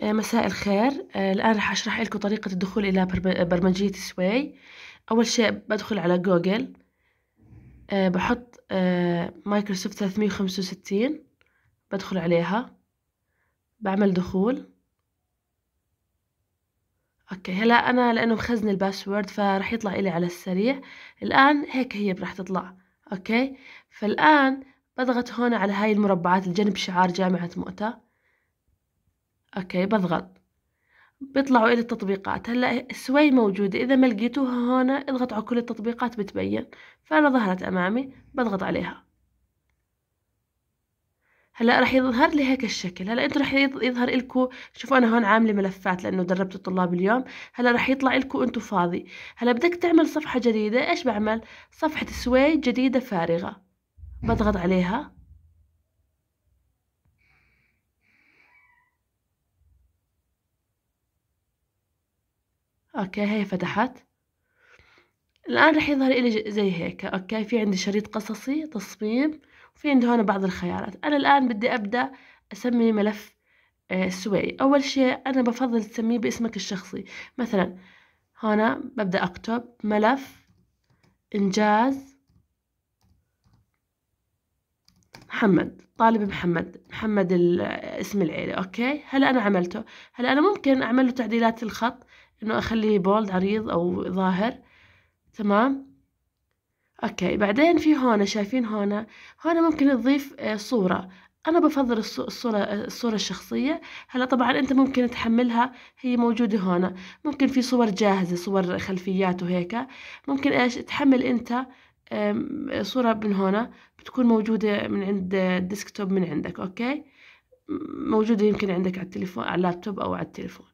آه، مساء الخير آه، الآن رح أشرح لكم طريقة الدخول إلى برمجية سوي أول شيء بدخل على جوجل آه، بحط مايكروسوفت 365 بدخل عليها بعمل دخول اوكي هلا انا لانه مخزن الباسورد فرح يطلع الي على السريع الان هيك هي رح تطلع اوكي فالان بضغط هون على هاي المربعات الجنب شعار جامعة مؤتة اوكي بضغط بيطلعوا الى التطبيقات هلا سوي موجوده اذا ما لقيتوها هون اضغط على كل التطبيقات بتبين فانا ظهرت امامي بضغط عليها هلا رح يظهر لي هيك الشكل هلا انتم رح يظهر لكم شوفوا انا هون عامله ملفات لانه دربت الطلاب اليوم هلا رح يطلع لكم انتم فاضي هلا بدك تعمل صفحه جديده ايش بعمل صفحه سوي جديده فارغه بضغط عليها اوكي هي فتحت الآن رح يظهر إلي زي هيك أوكي في عندي شريط قصصي تصميم وفي عندي هون بعض الخيارات أنا الآن بدي أبدأ أسمي ملف آه، سوي أول شيء أنا بفضل تسميه باسمك الشخصي مثلا هنا ببدأ أكتب ملف إنجاز محمد طالب محمد محمد اسم العيلة أوكي هلا أنا عملته هلا أنا ممكن أعمل له تعديلات الخط انه اخليه بولد عريض او ظاهر تمام اوكي بعدين في هون شايفين هون هون ممكن تضيف آه، صورة انا بفضل الصورة الصورة الشخصية هلا طبعا انت ممكن تحملها هي موجودة هون ممكن في صور جاهزة صور خلفيات وهيك ممكن ايش تحمل انت صورة من هون بتكون موجودة من عند الديسكتوب من عندك اوكي موجودة يمكن عندك على التليفون على اللابتوب او على التليفون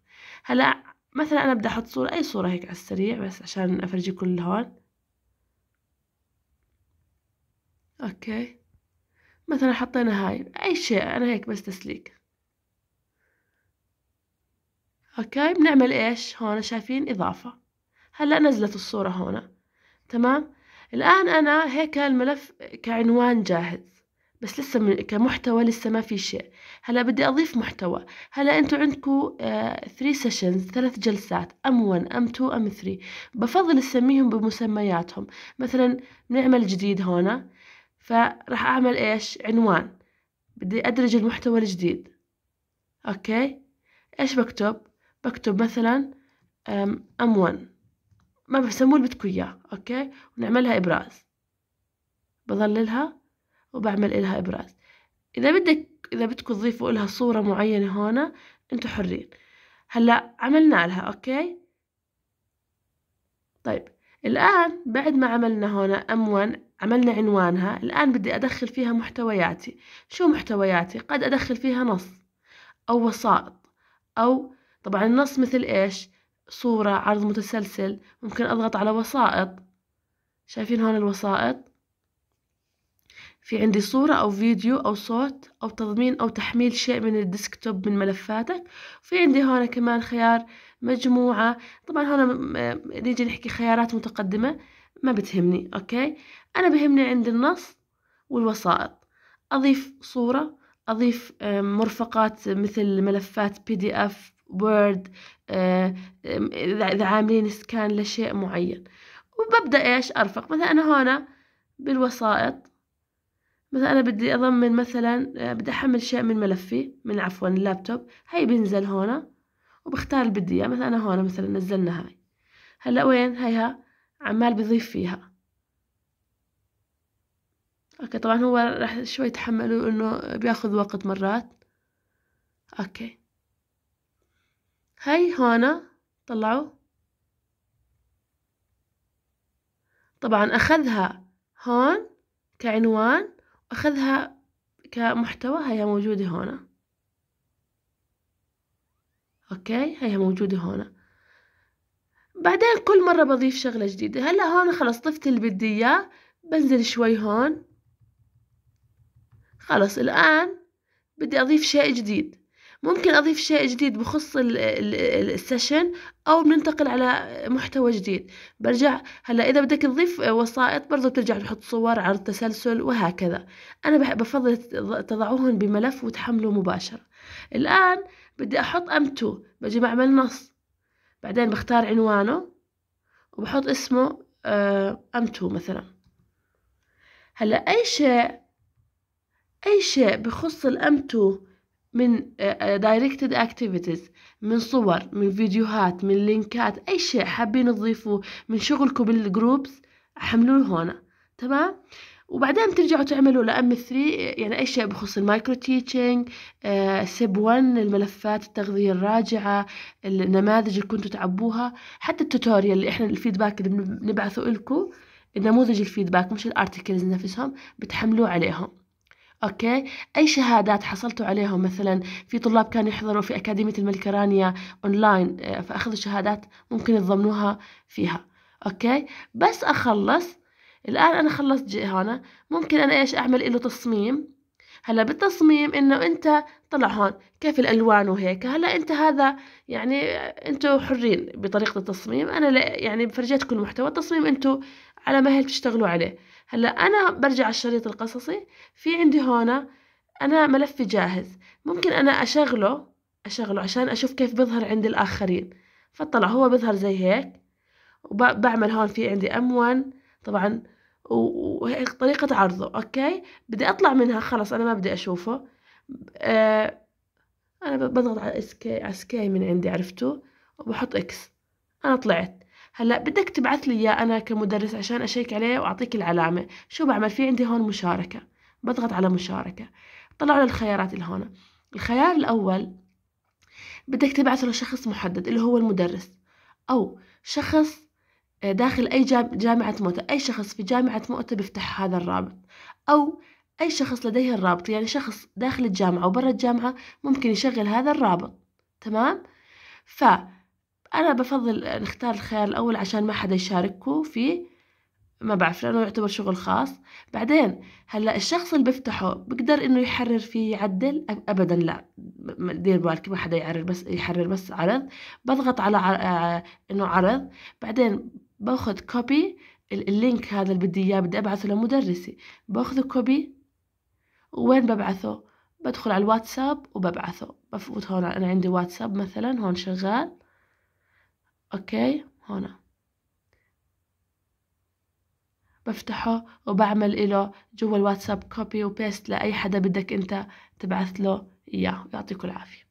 هلا مثلا انا بدي احط صورة اي صورة هيك على السريع بس عشان كل الهون اوكي مثلا حطينا هاي اي شيء انا هيك بس تسليك اوكي بنعمل ايش هون شايفين اضافة هلا نزلت الصورة هون تمام الان انا هيك الملف كعنوان جاهز بس لسه كمحتوى لسه ما في شيء هلا بدي اضيف محتوى هلا عندكو عندكم 3 سيشنز ثلاث جلسات ام 1 ام 2 ام 3 بفضل اسميهم بمسمياتهم مثلا بنعمل جديد هون فراح اعمل ايش عنوان بدي ادرج المحتوى الجديد اوكي ايش بكتب بكتب مثلا ام 1 ما بسموه اللي بدكم اياه اوكي ونعملها ابراز بظللها وبعمل إلها إبراز إذا بدك إذا بدكم تضيفوا إلها صورة معينة هون أنتوا حرين هلا عملنا لها أوكي طيب الآن بعد ما عملنا هون أم 1 عملنا عنوانها الآن بدي أدخل فيها محتوياتي شو محتوياتي قد أدخل فيها نص أو وسائط أو طبعا النص مثل إيش صورة عرض متسلسل ممكن أضغط على وسائط شايفين هون الوسائط في عندي صورة أو فيديو أو صوت أو تضمين أو تحميل شيء من الديسكتوب من ملفاتك في عندي هون كمان خيار مجموعة طبعا هون نيجي نحكي خيارات متقدمة ما بتهمني أوكي أنا بهمني عندي النص والوسائط أضيف صورة أضيف مرفقات مثل ملفات بي دي أف وورد إذا عاملين سكان لشيء معين وببدأ إيش أرفق مثلا أنا هنا بالوسائط مثلا أنا بدي أضمن مثلا آه، بدي أحمل شيء من ملفي من عفوا اللابتوب هاي بنزل هون وبختار اللي بدي إياه مثلا أنا هون مثلا نزلنا هاي هلا وين هيها عمال بضيف فيها اوكي طبعا هو راح شوي تحملوا انه بياخذ وقت مرات اوكي هاي هون طلعوا طبعا اخذها هون كعنوان أخذها كمحتوى هي موجودة هنا أوكي هي موجودة هنا بعدين كل مرة بضيف شغلة جديدة هلا هون خلص ضفت اللي بدي إياه بنزل شوي هون خلص الآن بدي أضيف شيء جديد ممكن أضيف شيء جديد بخص السيشن أو بننتقل على محتوى جديد برجع هلا إذا بدك تضيف وسائط برضو بترجع تحط صور عرض تسلسل وهكذا أنا بفضل تضعوهن بملف وتحمله مباشرة الآن بدي أحط تو بجي بعمل نص بعدين بختار عنوانه وبحط اسمه ام آه، تو مثلا هلا أي شيء أي شيء بخص الأم2 من دايركتد آه، اكتيفيتيز آه، من صور من فيديوهات من لينكات اي شيء حابين تضيفوه من شغلكم بالجروبس حملوه هنا تمام وبعدين ترجعوا تعملوا لأم 3 يعني أي شيء بخص المايكرو تيتشنج سيب سب 1 الملفات التغذية الراجعة النماذج اللي كنتوا تعبوها حتى التوتوريال اللي إحنا الفيدباك اللي بنبعثه لكم نموذج الفيدباك مش الارتكلز نفسهم بتحملوه عليهم اوكي اي شهادات حصلتوا عليهم مثلا في طلاب كانوا يحضروا في اكاديميه الملكه رانيا اونلاين آه، فاخذوا شهادات ممكن تضمنوها فيها اوكي بس اخلص الان انا خلصت جهه هنا ممكن انا ايش اعمل له تصميم هلا بالتصميم انه انت طلع هون كيف الالوان وهيك هلا انت هذا يعني انتوا حرين بطريقه التصميم انا يعني فرجيتكم المحتوى التصميم انتوا على مهل بتشتغلوا عليه هلا انا برجع على الشريط القصصي في عندي هون انا ملفي جاهز ممكن انا اشغله اشغله عشان اشوف كيف بيظهر عند الاخرين فطلع هو بيظهر زي هيك وبعمل هون في عندي ام 1 طبعا وهيك طريقة عرضه أوكي بدي أطلع منها خلص أنا ما بدي أشوفه آه أنا بضغط على اسكاي على سكاي من عندي عرفتوا وبحط إكس أنا طلعت هلا بدك تبعث لي اياه انا كمدرس عشان اشيك عليه واعطيك العلامه شو بعمل في عندي هون مشاركه بضغط على مشاركه طلعوا الخيارات اللي هون الخيار الاول بدك تبعثه لشخص محدد اللي هو المدرس او شخص داخل أي جامعة مؤتة أي شخص في جامعة مؤتة بيفتح هذا الرابط أو أي شخص لديه الرابط يعني شخص داخل الجامعة وبرا الجامعة ممكن يشغل هذا الرابط تمام فأنا بفضل نختار الخيار الأول عشان ما حدا يشاركه فيه ما بعرف لأنه يعتبر شغل خاص بعدين هلا الشخص اللي بفتحه بقدر إنه يحرر فيه يعدل أبدا لا دير بالك ما حدا يعرر بس يحرر بس عرض بضغط على آه، إنه عرض بعدين باخذ كوبي اللينك هذا اللي بدي اياه بدي ابعثه لمدرسي باخذ كوبي وين ببعثه بدخل على الواتساب وببعثه بفوت هون انا عندي واتساب مثلا هون شغال اوكي هنا بفتحه وبعمل له جوا الواتساب كوبي وبيست لأي حدا بدك أنت تبعث له إياه يعطيكم العافية